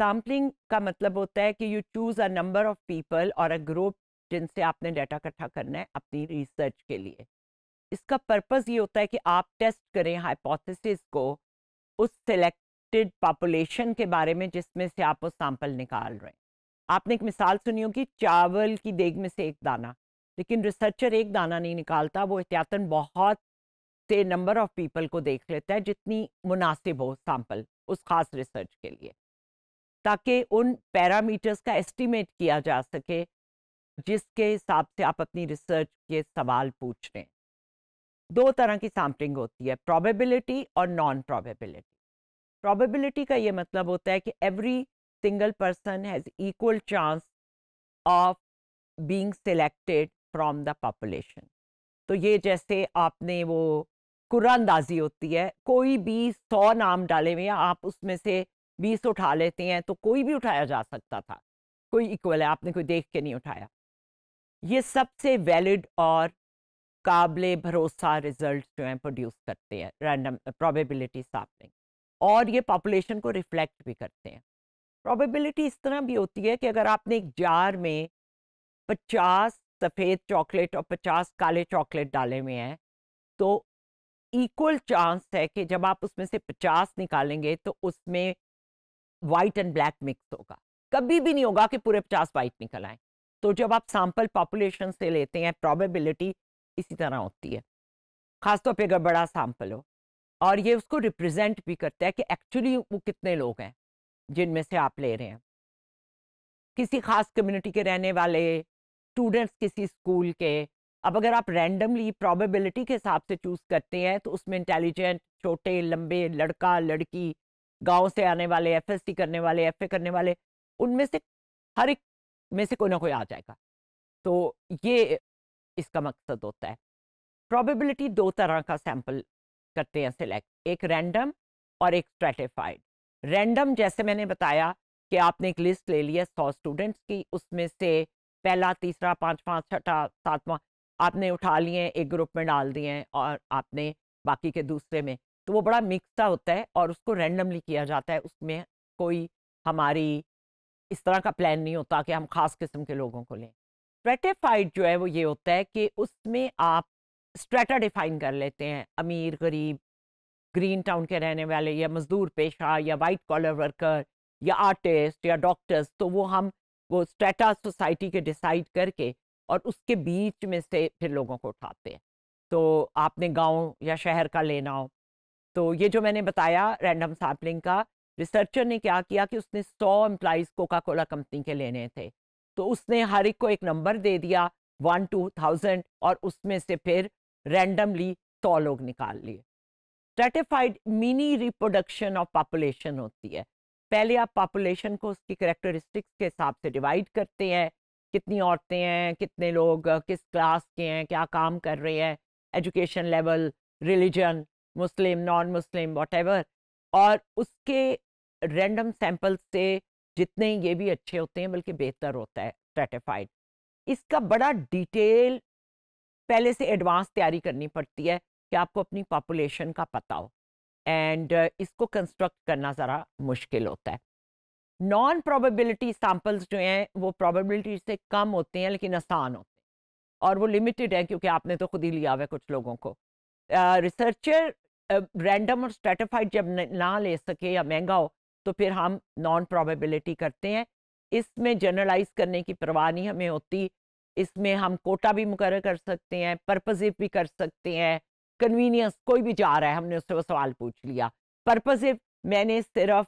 sampling का मतलब होता है कि you choose a number of people और अ ग्रुप जिनसे आपने डाटा इकट्ठा करना है अपनी रिसर्च के लिए इसका पर्पज़ ये होता है कि आप टेस्ट करें हाइपोथेसिस को उस सिलेक्टेड पॉपुलेशन के बारे में जिसमें से आप वो सैम्पल निकाल रहे हैं आपने एक मिसाल सुनी होगी चावल की देग में से एक दाना लेकिन रिसर्चर एक दाना नहीं निकालता वो एहतियातन बहुत से नंबर ऑफ पीपल को देख लेता है जितनी मुनासिब हो सैम्पल उस खास रिसर्च के लिए ताकि उन पैरामीटर्स का एस्टीमेट किया जा सके जिसके हिसाब से आप अपनी रिसर्च के सवाल पूछ रहे हैं दो तरह की सैम्पलिंग होती है प्रोबेबिलिटी और नॉन प्रोबेबिलिटी प्रोबेबिलिटी का ये मतलब होता है कि every single person has equal chance of being selected from the population तो ये जैसे आपने वो कुरानदाजी होती है कोई भी सौ नाम डाले हुए हैं आप उसमें से बीस तो उठा लेते हैं तो कोई भी उठाया जा सकता था कोई इक्वल है आपने कोई देख के नहीं उठाया ये सबसे वैलिड और काबिल भरोसा रिजल्ट जो हैं प्रोड्यूस करते हैं रैंडम प्रॉबेबिलिटी सापलिंग और ये पॉपुलेशन को रिफ्लेक्ट भी करते हैं प्रोबेबिलिटी इस तरह भी होती है कि अगर आपने एक जार में पचास सफ़ेद चॉकलेट और पचास काले चॉकलेट डाले हुए हैं तो इक्वल चांस है कि जब आप उसमें से पचास निकालेंगे तो उसमें वाइट एंड ब्लैक मिक्स होगा कभी भी नहीं होगा कि पूरे पचास व्हाइट निकल आए तो जब आप सैम्पल पॉपुलेशन से लेते हैं प्रॉबेबिलिटी इसी तरह होती है खासतौर पर अगर बड़ा सैम्पल हो और ये उसको रिप्रेजेंट भी करता है कि एक्चुअली वो कितने लोग हैं जिनमें से आप ले रहे हैं किसी खास कम्युनिटी के रहने वाले स्टूडेंट्स किसी स्कूल के अब अगर आप रैंडमली प्रोबेबिलिटी के हिसाब से चूज़ करते हैं तो उसमें इंटेलिजेंट छोटे लंबे लड़का लड़की गांव से आने वाले एफ करने वाले एफ करने वाले उनमें से हर एक में से कोई ना कोई आ जाएगा तो ये इसका मकसद होता है प्रोबेबिलिटी दो तरह का सैम्पल करते हैं सिलेक्ट एक रैंडम और एक स्ट्रेटिफाइड रैंडम जैसे मैंने बताया कि आपने एक लिस्ट ले लिया सौ स्टूडेंट्स की उसमें से पहला तीसरा पाँचवा छठा सातवां आपने उठा लिए एक ग्रुप में डाल दिए और आपने बाकी के दूसरे में तो वो बड़ा मिक्स सा होता है और उसको रैंडमली किया जाता है उसमें कोई हमारी इस तरह का प्लान नहीं होता कि हम खास किस्म के लोगों को लें स्ट्रेटिफाइड जो है वो ये होता है कि उसमें आप स्ट्रेटा डिफाइन कर लेते हैं अमीर गरीब ग्रीन टाउन के रहने वाले या मजदूर पेशा या वाइट कॉलर वर्कर या आर्टिस्ट या डॉक्टर्स तो वो हम वो स्ट्रेटा सोसाइटी के डिसाइड करके और उसके बीच में से फिर लोगों को उठाते हैं तो आपने गांव या शहर का लेना हो तो ये जो मैंने बताया रैंडम सैपलिंग का रिसर्चर ने क्या किया कि उसने सौ एम्प्लाइज कोका कोला कंपनी के लेने थे तो उसने हर एक को एक नंबर दे दिया वन टू थाउजेंड और उसमें से फिर रैंडमली सौ लोग निकाल लिए stratified mini reproduction of population होती है पहले आप पॉपुलेशन को उसकी करेक्टरिस्टिक्स के हिसाब से डिवाइड करते हैं कितनी औरतें हैं कितने लोग किस क्लास के हैं क्या काम कर रहे हैं education level religion Muslim non Muslim what और उसके रैंडम सैंपल्स से जितने ये भी अच्छे होते हैं बल्कि बेहतर होता है स्ट्रेटिफाइड इसका बड़ा डिटेल पहले से एडवांस तैयारी करनी पड़ती है कि आपको अपनी पॉपुलेशन का पता हो एंड uh, इसको कंस्ट्रक्ट करना ज़रा मुश्किल होता है नॉन प्रोबेबिलिटी सैम्पल्स जो हैं वो प्रोबेबिलिटी से कम होते हैं लेकिन आसान होते हैं और वो लिमिटेड है क्योंकि आपने तो खुद ही लिया हुआ है कुछ लोगों को रिसर्चर uh, रैंडम और स्ट्रेटिफाइड जब ना ले सके या महंगा हो तो फिर हम नॉन प्रोबेबिलिटी करते हैं इसमें जनरलाइज करने की परवाह नहीं हमें होती इसमें हम कोटा भी मुकर कर सकते हैं पर्पजिव भी कर सकते हैं कन्वीनियंस कोई भी जा रहा है हमने उससे वो सवाल पूछ लिया पर्पजिव मैंने सिर्फ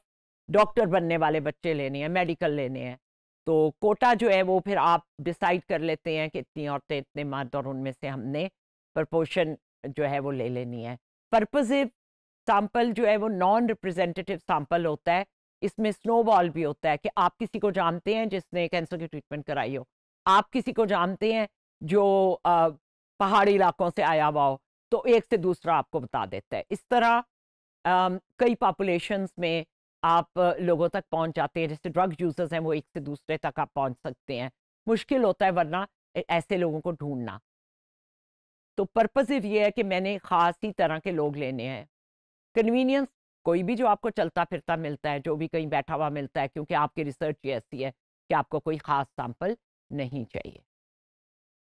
डॉक्टर बनने वाले बच्चे लेने हैं मेडिकल लेने हैं तो कोटा जो है वो फिर आप डिसाइड कर लेते हैं कि इतनी औरतें इतने मर्द और उनमें से हमने प्रपोशन जो है वो ले लेनी है परपजिव सैंपल जो है वो नॉन रिप्रेजेंटेटिव सैंपल होता है इसमें स्नोबॉल भी होता है कि आप किसी को जानते हैं जिसने कैंसर की ट्रीटमेंट कराई हो आप किसी को जानते हैं जो पहाड़ी इलाकों से आया हुआ हो तो एक से दूसरा आपको बता देता है इस तरह कई पॉपुलेशंस में आप लोगों तक पहुंच जाते हैं जैसे ड्रग यूजर्स हैं वो एक से दूसरे तक आप पहुंच सकते हैं मुश्किल होता है वरना ऐसे लोगों को ढूंढना तो पर्पजिव ये है कि मैंने ख़ास ही तरह के लोग लेने हैं कन्वीनियंस कोई भी जो आपको चलता फिरता मिलता है जो भी कहीं बैठा हुआ मिलता है क्योंकि आपकी रिसर्च ये ऐसी है कि आपको कोई ख़ास सैम्पल नहीं चाहिए